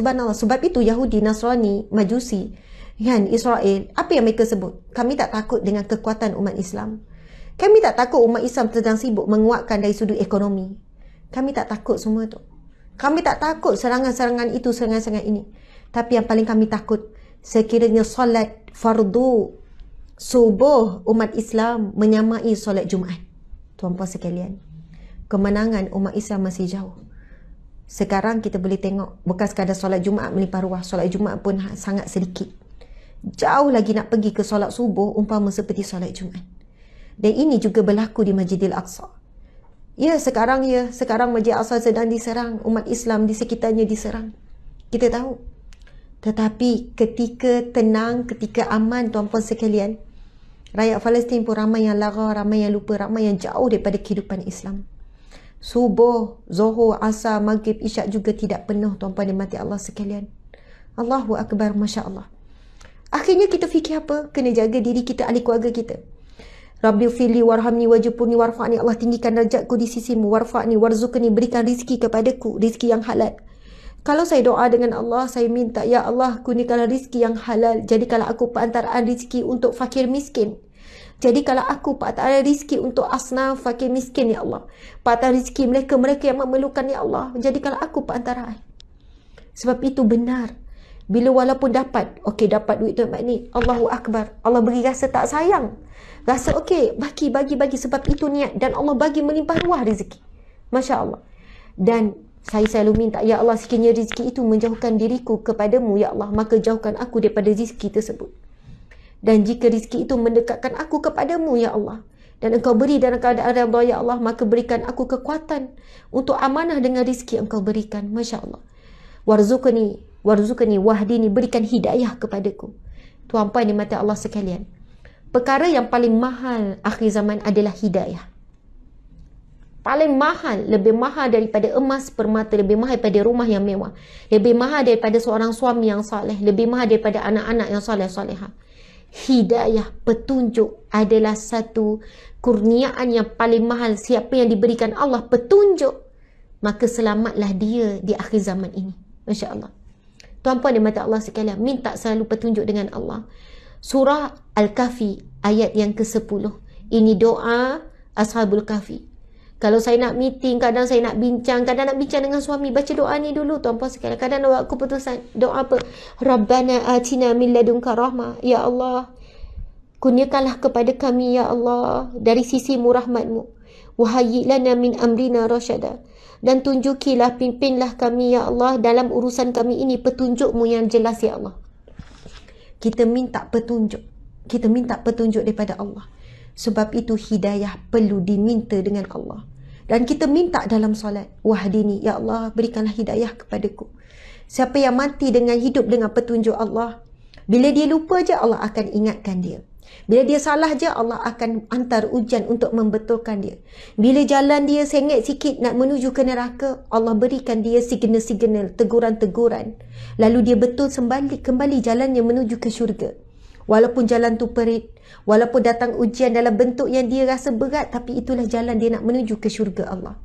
Subhanallah. Sebab itu Yahudi, Nasrani, Majusi, kan, Israel, apa yang mereka sebut? Kami tak takut dengan kekuatan umat Islam. Kami tak takut umat Islam sedang sibuk menguatkan dari sudut ekonomi. Kami tak takut semua tu Kami tak takut serangan-serangan itu, serangan-serangan ini. Tapi yang paling kami takut, sekiranya solat fardu subuh umat Islam menyamai solat Jumaat. Tuan-puan sekalian, kemenangan umat Islam masih jauh sekarang kita boleh tengok bukan sekadar solat Jumaat melipar ruah, solat Jumaat pun ha- sangat sedikit. Jauh lagi nak pergi ke solat subuh umpama seperti solat Jumaat. Dan ini juga berlaku di majidil Aqsa. Ya, sekarang ya, sekarang Masjid Aqsa sedang diserang, umat Islam di sekitarnya diserang. Kita tahu. Tetapi ketika tenang, ketika aman tuan-puan sekalian, rakyat Palestin pun ramai yang lara, ramai yang lupa, ramai yang jauh daripada kehidupan Islam subuh, zuhur, asar, maghrib, isyak juga tidak penuh tuan-puan dan mati Allah sekalian. Allahu Akbar, Masya Allah. Akhirnya kita fikir apa? Kena jaga diri kita, ahli keluarga kita. Rabbi fili warhamni wajibuni warfa'ni Allah tinggikan rajatku di sisi Mu. warfa'ni warzukni berikan rizki kepadaku rizki yang halal kalau saya doa dengan Allah, saya minta, Ya Allah, kunikanlah rizki yang halal. Jadi kalau aku perantaraan rizki untuk fakir miskin. Jadi kalau aku ada rezeki untuk asnaf fakir miskin ya Allah. Patah rezeki mereka mereka yang memerlukan ya Allah. Jadi kalau aku patah Sebab itu benar. Bila walaupun dapat, okey dapat duit tu ni, Allahu Akbar. Allah beri rasa tak sayang. Rasa okey, bagi, bagi, bagi sebab itu niat. Dan Allah bagi melimpah ruah rezeki. Masya Allah. Dan saya selalu minta, Ya Allah sekiranya rezeki itu menjauhkan diriku kepadamu, Ya Allah. Maka jauhkan aku daripada rezeki tersebut. Dan jika rizki itu mendekatkan aku kepadamu, Ya Allah. Dan engkau beri dalam keadaan Allah, Ya Allah, maka berikan aku kekuatan untuk amanah dengan rizki engkau berikan. Masya Allah. Warzukani, warzukani, wahdini, berikan hidayah kepadaku. Tuan Puan di mata Allah sekalian. Perkara yang paling mahal akhir zaman adalah hidayah. Paling mahal, lebih mahal daripada emas permata, lebih mahal daripada rumah yang mewah. Lebih mahal daripada seorang suami yang soleh, lebih mahal daripada anak-anak yang soleh-solehah hidayah petunjuk adalah satu kurniaan yang paling mahal siapa yang diberikan Allah petunjuk maka selamatlah dia di akhir zaman ini masya-Allah tuan puan di mata Allah sekalian minta selalu petunjuk dengan Allah surah al-kahfi ayat yang ke-10 ini doa ashabul kahfi kalau saya nak meeting, kadang saya nak bincang, kadang nak bincang dengan suami. Baca doa ni dulu tuan puan sekalian. Kadang doa keputusan, doa apa? Rabbana atina min ladunka rahmah. Ya Allah, kurniakanlah kepada kami ya Allah dari sisi murahmatmu. Wahayilana min amrina rasyada. Dan tunjukilah, pimpinlah kami ya Allah dalam urusan kami ini petunjukmu yang jelas ya Allah. Kita minta petunjuk. Kita minta petunjuk daripada Allah. Sebab itu hidayah perlu diminta dengan Allah. Dan kita minta dalam solat, wahdini, ya Allah berikanlah hidayah kepadaku. Siapa yang mati dengan hidup dengan petunjuk Allah, bila dia lupa je Allah akan ingatkan dia. Bila dia salah je Allah akan antar hujan untuk membetulkan dia. Bila jalan dia sengit sikit nak menuju ke neraka, Allah berikan dia signal-signal, teguran-teguran. Lalu dia betul sembali kembali jalannya menuju ke syurga. Walaupun jalan tu perit, walaupun datang ujian dalam bentuk yang dia rasa berat tapi itulah jalan dia nak menuju ke syurga Allah.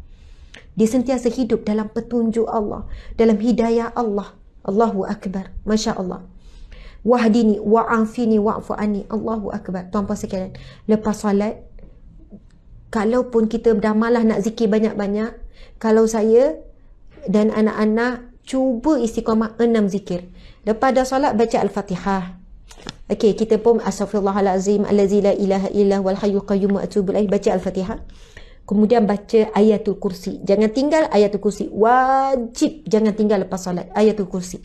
Dia sentiasa hidup dalam petunjuk Allah, dalam hidayah Allah. Allahu akbar. Masya-Allah. Wahdini wa'afini wa'fu anni. Allahu akbar. Tuan puan sekalian, lepas solat kalaupun kita dah malah nak zikir banyak-banyak, kalau saya dan anak-anak cuba istiqamah enam zikir. Lepas dah solat baca Al-Fatihah. Okey, kita pun astagfirullahalazim allazi la ilaha illah wal hayyul qayyum atubu ilaih baca al-Fatihah. Kemudian baca ayatul kursi. Jangan tinggal ayatul kursi. Wajib jangan tinggal lepas solat ayatul kursi.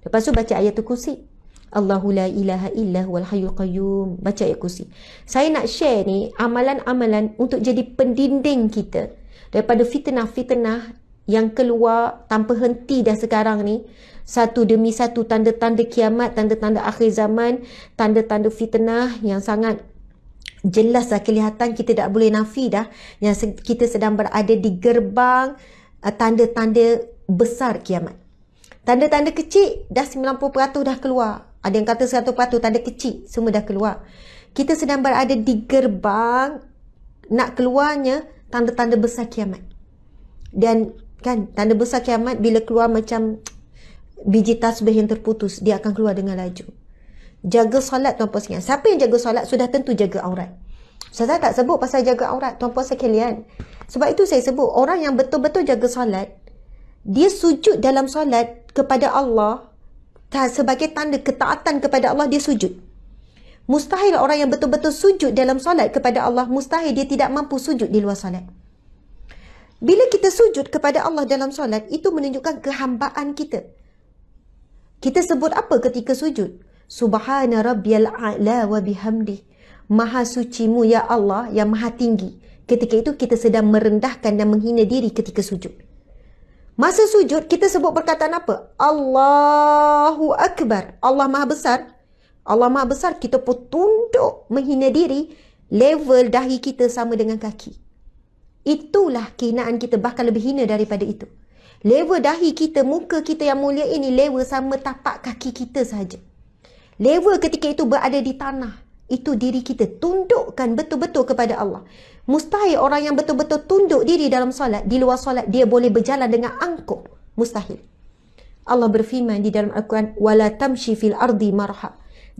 Lepas tu baca ayatul kursi. Allahu la ilaha illah wal hayyul qayyum. Baca ayatul kursi. Saya nak share ni amalan-amalan untuk jadi pendinding kita daripada fitnah-fitnah yang keluar tanpa henti dah sekarang ni satu demi satu tanda-tanda kiamat, tanda-tanda akhir zaman, tanda-tanda fitnah yang sangat jelas lah kelihatan kita tak boleh nafi dah yang kita sedang berada di gerbang uh, tanda-tanda besar kiamat. Tanda-tanda kecil dah 90% dah keluar. Ada yang kata 100% tanda kecil semua dah keluar. Kita sedang berada di gerbang nak keluarnya tanda-tanda besar kiamat. Dan kan tanda besar kiamat bila keluar macam biji tasbih yang terputus dia akan keluar dengan laju jaga solat tuan-puan sekalian siapa yang jaga solat sudah tentu jaga aurat saya tak sebut pasal jaga aurat tuan-puan sekalian sebab itu saya sebut orang yang betul-betul jaga solat dia sujud dalam solat kepada Allah sebagai tanda ketaatan kepada Allah dia sujud mustahil orang yang betul-betul sujud dalam solat kepada Allah mustahil dia tidak mampu sujud di luar solat bila kita sujud kepada Allah dalam solat itu menunjukkan kehambaan kita kita sebut apa ketika sujud? Subhana rabbiyal a'la wa bihamdi. Maha sucimu ya Allah yang maha tinggi. Ketika itu kita sedang merendahkan dan menghina diri ketika sujud. Masa sujud kita sebut perkataan apa? Allahu akbar. Allah maha besar. Allah maha besar kita pun tunduk menghina diri. Level dahi kita sama dengan kaki. Itulah kehinaan kita bahkan lebih hina daripada itu. Level dahi kita, muka kita yang mulia ini level sama tapak kaki kita saja. Level ketika itu berada di tanah. Itu diri kita tundukkan betul-betul kepada Allah. Mustahil orang yang betul-betul tunduk diri dalam solat, di luar solat dia boleh berjalan dengan angkuh. Mustahil. Allah berfirman di dalam Al-Quran, وَلَا تَمْشِي فِي الْأَرْضِ مَرْحَى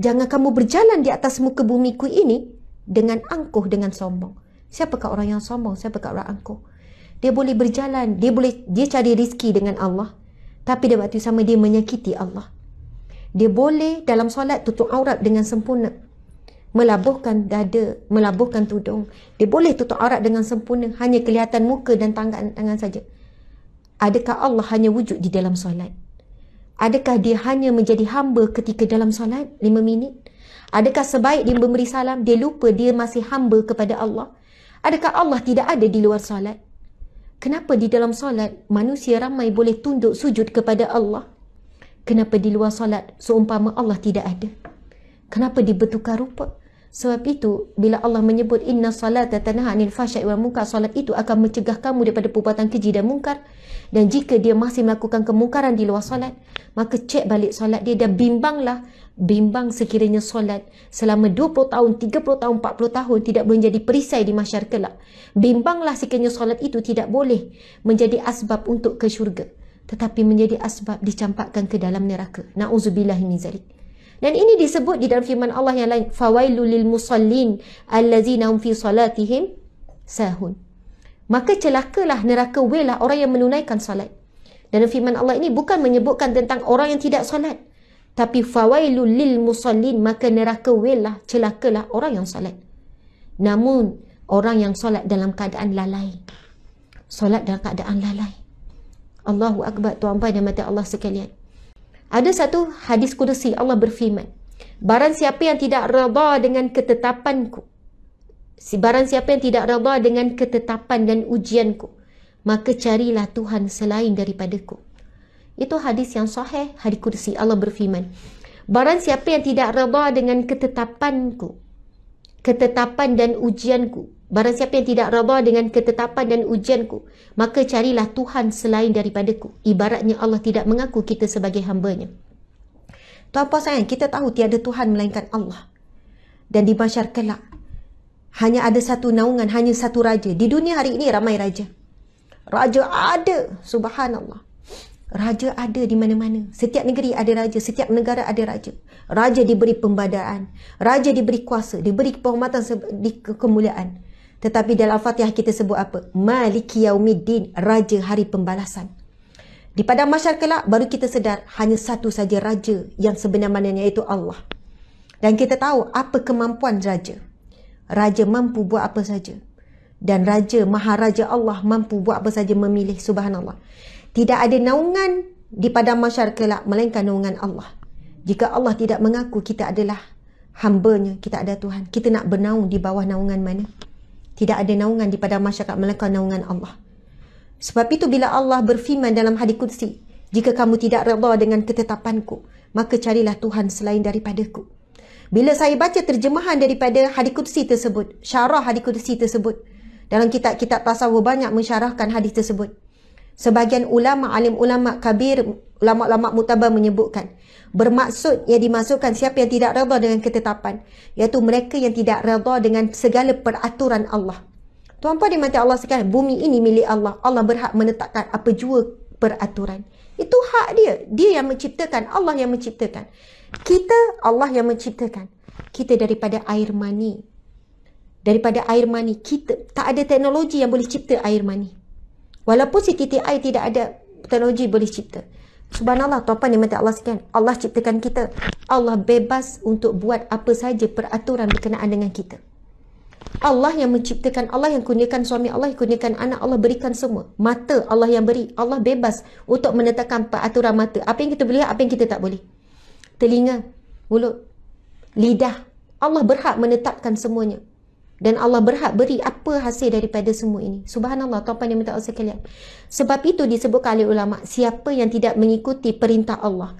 Jangan kamu berjalan di atas muka bumi ku ini dengan angkuh, dengan sombong. Siapakah orang yang sombong? Siapakah orang angkuh? dia boleh berjalan, dia boleh dia cari rezeki dengan Allah. Tapi dia waktu sama dia menyakiti Allah. Dia boleh dalam solat tutup aurat dengan sempurna. Melabuhkan dada, melabuhkan tudung. Dia boleh tutup aurat dengan sempurna, hanya kelihatan muka dan tangan tangan saja. Adakah Allah hanya wujud di dalam solat? Adakah dia hanya menjadi hamba ketika dalam solat lima minit? Adakah sebaik dia memberi salam, dia lupa dia masih hamba kepada Allah? Adakah Allah tidak ada di luar solat? Kenapa di dalam solat manusia ramai boleh tunduk sujud kepada Allah? Kenapa di luar solat seumpama Allah tidak ada? Kenapa dia bertukar rupa? Sebab itu, bila Allah menyebut inna salata tanha anil fahsya'i wal munkar, salat itu akan mencegah kamu daripada perbuatan keji dan mungkar. Dan jika dia masih melakukan kemungkaran di luar solat maka cek balik solat dia dan bimbanglah. Bimbang sekiranya solat selama 20 tahun, 30 tahun, 40 tahun tidak boleh jadi perisai di masyarakat kelak. Bimbanglah sekiranya solat itu tidak boleh menjadi asbab untuk ke syurga. Tetapi menjadi asbab dicampakkan ke dalam neraka. Na'udzubillahimin zalik. Dan ini disebut di dalam firman Allah yang lain, fawailu lil musallin allazina hum fi salatihim sahun. Maka celakalah neraka welah orang yang menunaikan solat. Dan firman Allah ini bukan menyebutkan tentang orang yang tidak solat. Tapi fawailu lil musallin maka neraka welah celakalah orang yang solat. Namun orang yang solat dalam keadaan lalai. Solat dalam keadaan lalai. Allahu akbar tuan-tuan dan mata Allah sekalian. Ada satu hadis kudusi Allah berfirman. Barang siapa yang tidak redha dengan ketetapanku. Si barang siapa yang tidak redha dengan ketetapan dan ujianku. Maka carilah Tuhan selain daripadaku. Itu hadis yang sahih, hadis kudusi Allah berfirman. Barang siapa yang tidak redha dengan ketetapanku. Ketetapan dan ujianku. Barang siapa yang tidak raba dengan ketetapan dan ujianku, maka carilah Tuhan selain daripadaku. Ibaratnya Allah tidak mengaku kita sebagai hambanya. Tuan Puan Sayang, kita tahu tiada Tuhan melainkan Allah. Dan di masyarakat kelak, hanya ada satu naungan, hanya satu raja. Di dunia hari ini ramai raja. Raja ada, subhanallah. Raja ada di mana-mana. Setiap negeri ada raja, setiap negara ada raja. Raja diberi pembadaan, raja diberi kuasa, diberi penghormatan, diberi kemuliaan. Tetapi dalam Al-Fatihah kita sebut apa? Maliki Yaumiddin, Raja Hari Pembalasan. Di padang masyar kelak, baru kita sedar hanya satu saja raja yang sebenarnya iaitu Allah. Dan kita tahu apa kemampuan raja. Raja mampu buat apa saja. Dan raja, maharaja Allah mampu buat apa saja memilih subhanallah. Tidak ada naungan di padang masyar kelak, melainkan naungan Allah. Jika Allah tidak mengaku kita adalah hambanya, kita ada Tuhan. Kita nak bernaung di bawah naungan mana? tidak ada naungan di padang masyarakat melainkan naungan Allah. Sebab itu bila Allah berfirman dalam hadis kursi, jika kamu tidak redha dengan ketetapanku, maka carilah Tuhan selain daripadaku. Bila saya baca terjemahan daripada hadis kursi tersebut, syarah hadis kursi tersebut, dalam kitab-kitab tasawuf banyak mensyarahkan hadis tersebut. Sebagian ulama, alim ulama kabir ulama-ulama mutabar menyebutkan bermaksud yang dimasukkan siapa yang tidak redha dengan ketetapan iaitu mereka yang tidak redha dengan segala peraturan Allah Tuan Puan dimati Allah sekalian bumi ini milik Allah Allah berhak menetapkan apa jua peraturan itu hak dia dia yang menciptakan Allah yang menciptakan kita Allah yang menciptakan kita daripada air mani daripada air mani kita tak ada teknologi yang boleh cipta air mani walaupun setitik air tidak ada teknologi boleh cipta Subhanallah, tuan-puan yang Allah sekian. Allah ciptakan kita. Allah bebas untuk buat apa saja peraturan berkenaan dengan kita. Allah yang menciptakan, Allah yang kurniakan suami, Allah yang kurniakan anak, Allah berikan semua. Mata Allah yang beri, Allah bebas untuk menetapkan peraturan mata. Apa yang kita boleh, apa yang kita tak boleh. Telinga, mulut, lidah. Allah berhak menetapkan semuanya dan Allah berhak beri apa hasil daripada semua ini. Subhanallah, tuan-tuan yang minta Allah sekalian. Sebab itu disebut oleh ulama, siapa yang tidak mengikuti perintah Allah.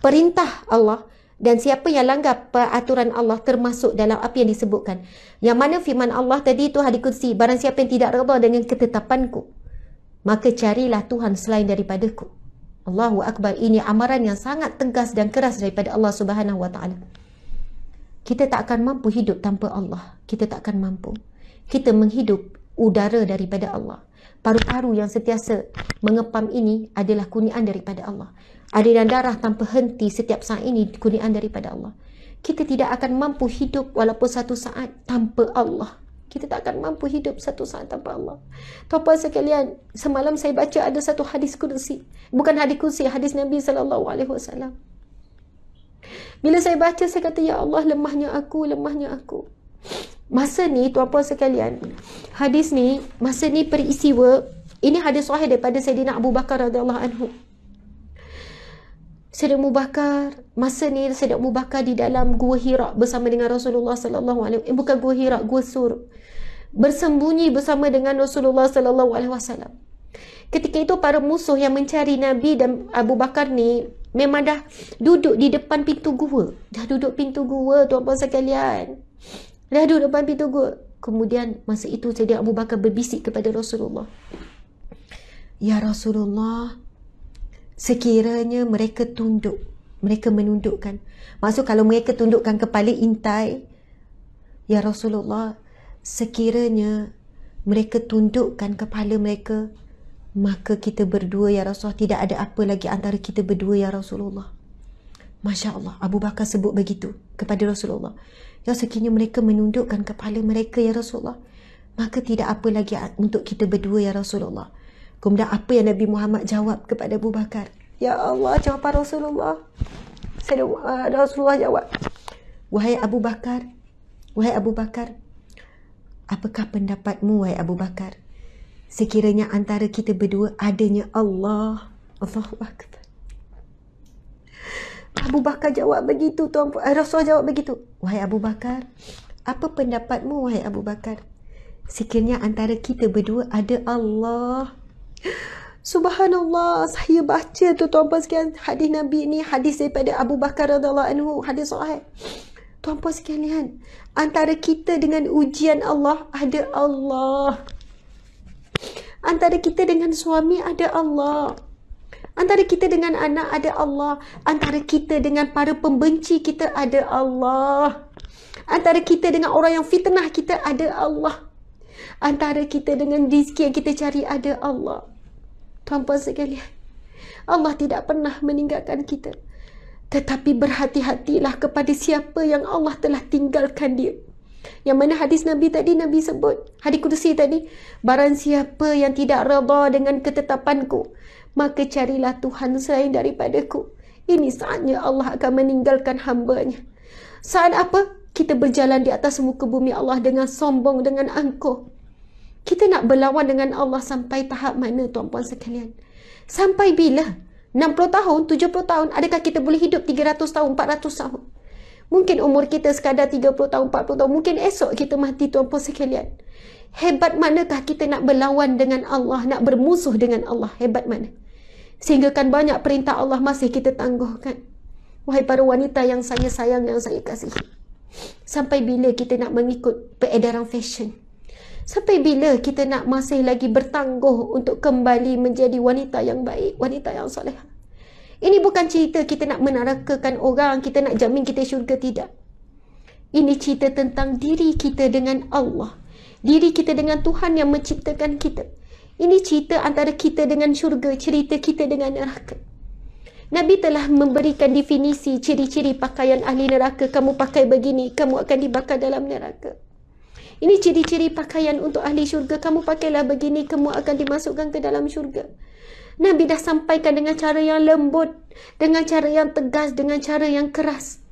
Perintah Allah dan siapa yang langgar peraturan Allah termasuk dalam apa yang disebutkan. Yang mana firman Allah tadi itu hadir kursi, barang siapa yang tidak redha dengan ketetapanku, maka carilah Tuhan selain daripadaku. Allahu Akbar, ini amaran yang sangat tegas dan keras daripada Allah Subhanahu Wa Taala kita tak akan mampu hidup tanpa Allah. Kita tak akan mampu. Kita menghidup udara daripada Allah. Paru-paru yang sentiasa mengepam ini adalah kuniaan daripada Allah. Aliran darah tanpa henti setiap saat ini kuniaan daripada Allah. Kita tidak akan mampu hidup walaupun satu saat tanpa Allah. Kita tak akan mampu hidup satu saat tanpa Allah. Tuan-tuan sekalian, semalam saya baca ada satu hadis kursi. Bukan hadis kursi, hadis Nabi sallallahu alaihi wasallam. Bila saya baca, saya kata, Ya Allah, lemahnya aku, lemahnya aku. Masa ni, tuan-puan sekalian, hadis ni, masa ni peristiwa, ini hadis sahih daripada Sayyidina Abu Bakar radhiyallahu anhu. Sayyidina Abu Bakar, masa ni Sayyidina Abu Bakar di dalam Gua Hira bersama dengan Rasulullah sallallahu alaihi wasallam. Eh, bukan Gua Hira, Gua Sur. Bersembunyi bersama dengan Rasulullah sallallahu alaihi wasallam ketika itu para musuh yang mencari Nabi dan Abu Bakar ni memang dah duduk di depan pintu gua. Dah duduk pintu gua tuan-tuan sekalian. Dah duduk depan pintu gua. Kemudian masa itu saya Abu Bakar berbisik kepada Rasulullah. Ya Rasulullah, sekiranya mereka tunduk, mereka menundukkan. Maksud kalau mereka tundukkan kepala intai, Ya Rasulullah, sekiranya mereka tundukkan kepala mereka, Maka kita berdua ya Rasulullah tidak ada apa lagi antara kita berdua ya Rasulullah. Masya Allah, Abu Bakar sebut begitu kepada Rasulullah. Yang sekiranya mereka menundukkan kepala mereka ya Rasulullah. Maka tidak apa lagi untuk kita berdua ya Rasulullah. Kemudian apa yang Nabi Muhammad jawab kepada Abu Bakar? Ya Allah, jawapan Rasulullah. Saya ah, Rasulullah jawab. Wahai Abu Bakar, wahai Abu Bakar, apakah pendapatmu wahai Abu Bakar? sekiranya antara kita berdua adanya Allah. Allahu Akbar. Abu Bakar jawab begitu, Tuan Puan. Eh, Rasul jawab begitu. Wahai Abu Bakar, apa pendapatmu, wahai Abu Bakar? Sekiranya antara kita berdua ada Allah. Subhanallah, saya baca tu Tuan Puan sekian hadis Nabi ni, hadis daripada Abu Bakar radhiallahu anhu, hadis sahih. Tuan Puan sekian lihat, antara kita dengan ujian Allah ada Allah. Antara kita dengan suami ada Allah. Antara kita dengan anak ada Allah. Antara kita dengan para pembenci kita ada Allah. Antara kita dengan orang yang fitnah kita ada Allah. Antara kita dengan rezeki yang kita cari ada Allah. Tuan-tuan sekalian, Allah tidak pernah meninggalkan kita. Tetapi berhati-hatilah kepada siapa yang Allah telah tinggalkan dia. Yang mana hadis Nabi tadi, Nabi sebut, hadis kursi tadi, Barang siapa yang tidak reda dengan ketetapanku, maka carilah Tuhan selain daripadaku. Ini saatnya Allah akan meninggalkan hambanya. Saat apa? Kita berjalan di atas muka bumi Allah dengan sombong, dengan angkuh. Kita nak berlawan dengan Allah sampai tahap mana, tuan-puan sekalian? Sampai bila? 60 tahun, 70 tahun, adakah kita boleh hidup 300 tahun, 400 tahun? Mungkin umur kita sekadar 30 tahun, 40 tahun. Mungkin esok kita mati tuan puan sekalian. Hebat manakah kita nak berlawan dengan Allah, nak bermusuh dengan Allah? Hebat mana? Sehingga kan banyak perintah Allah masih kita tangguhkan. Wahai para wanita yang saya sayang, yang saya kasih. Sampai bila kita nak mengikut peredaran fashion? Sampai bila kita nak masih lagi bertangguh untuk kembali menjadi wanita yang baik, wanita yang soleh? Ini bukan cerita kita nak menarakakan orang, kita nak jamin kita syurga, tidak. Ini cerita tentang diri kita dengan Allah. Diri kita dengan Tuhan yang menciptakan kita. Ini cerita antara kita dengan syurga, cerita kita dengan neraka. Nabi telah memberikan definisi ciri-ciri pakaian ahli neraka. Kamu pakai begini, kamu akan dibakar dalam neraka. Ini ciri-ciri pakaian untuk ahli syurga. Kamu pakailah begini, kamu akan dimasukkan ke dalam syurga. Nabi dah sampaikan dengan cara yang lembut, dengan cara yang tegas, dengan cara yang keras.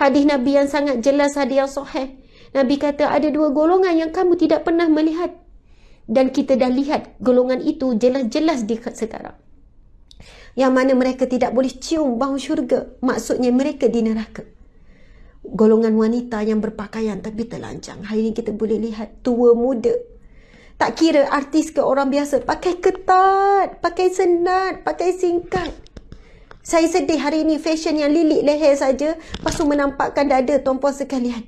Hadis Nabi yang sangat jelas, hadis yang sahih. Nabi kata ada dua golongan yang kamu tidak pernah melihat. Dan kita dah lihat golongan itu jelas-jelas di sekarang. Yang mana mereka tidak boleh cium bau syurga. Maksudnya mereka di neraka. Golongan wanita yang berpakaian tapi telanjang. Hari ini kita boleh lihat tua muda tak kira artis ke orang biasa, pakai ketat, pakai senat, pakai singkat. Saya sedih hari ini fashion yang lilit leher saja, lepas tu menampakkan dada tuan-puan sekalian.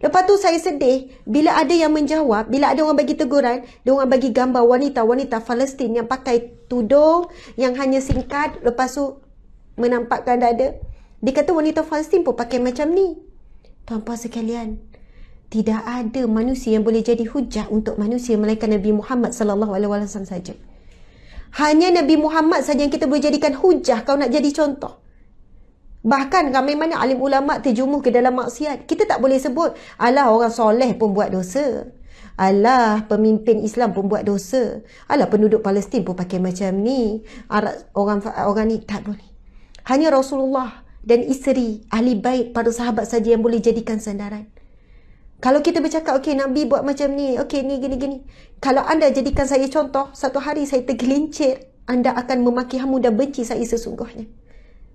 Lepas tu saya sedih bila ada yang menjawab, bila ada orang bagi teguran, dia orang bagi gambar wanita-wanita Palestin yang pakai tudung, yang hanya singkat, lepas tu menampakkan dada. Dia kata wanita Palestin pun pakai macam ni. Tuan-puan sekalian, tidak ada manusia yang boleh jadi hujah untuk manusia melainkan Nabi Muhammad sallallahu alaihi wasallam saja. Hanya Nabi Muhammad saja yang kita boleh jadikan hujah kau nak jadi contoh. Bahkan ramai mana alim ulama terjumuh ke dalam maksiat. Kita tak boleh sebut Allah orang soleh pun buat dosa. Allah pemimpin Islam pun buat dosa. Allah penduduk Palestin pun pakai macam ni. Arab, orang orang ni tak boleh. Hanya Rasulullah dan isteri ahli bait para sahabat saja yang boleh jadikan sandaran. Kalau kita bercakap, okey Nabi buat macam ni, okey ni gini gini. Kalau anda jadikan saya contoh, satu hari saya tergelincir, anda akan memaki hamu dan benci saya sesungguhnya.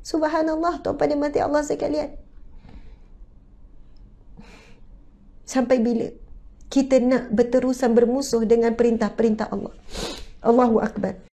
Subhanallah, tuan pada mati Allah sekalian. Sampai bila kita nak berterusan bermusuh dengan perintah-perintah Allah. Allahu Akbar.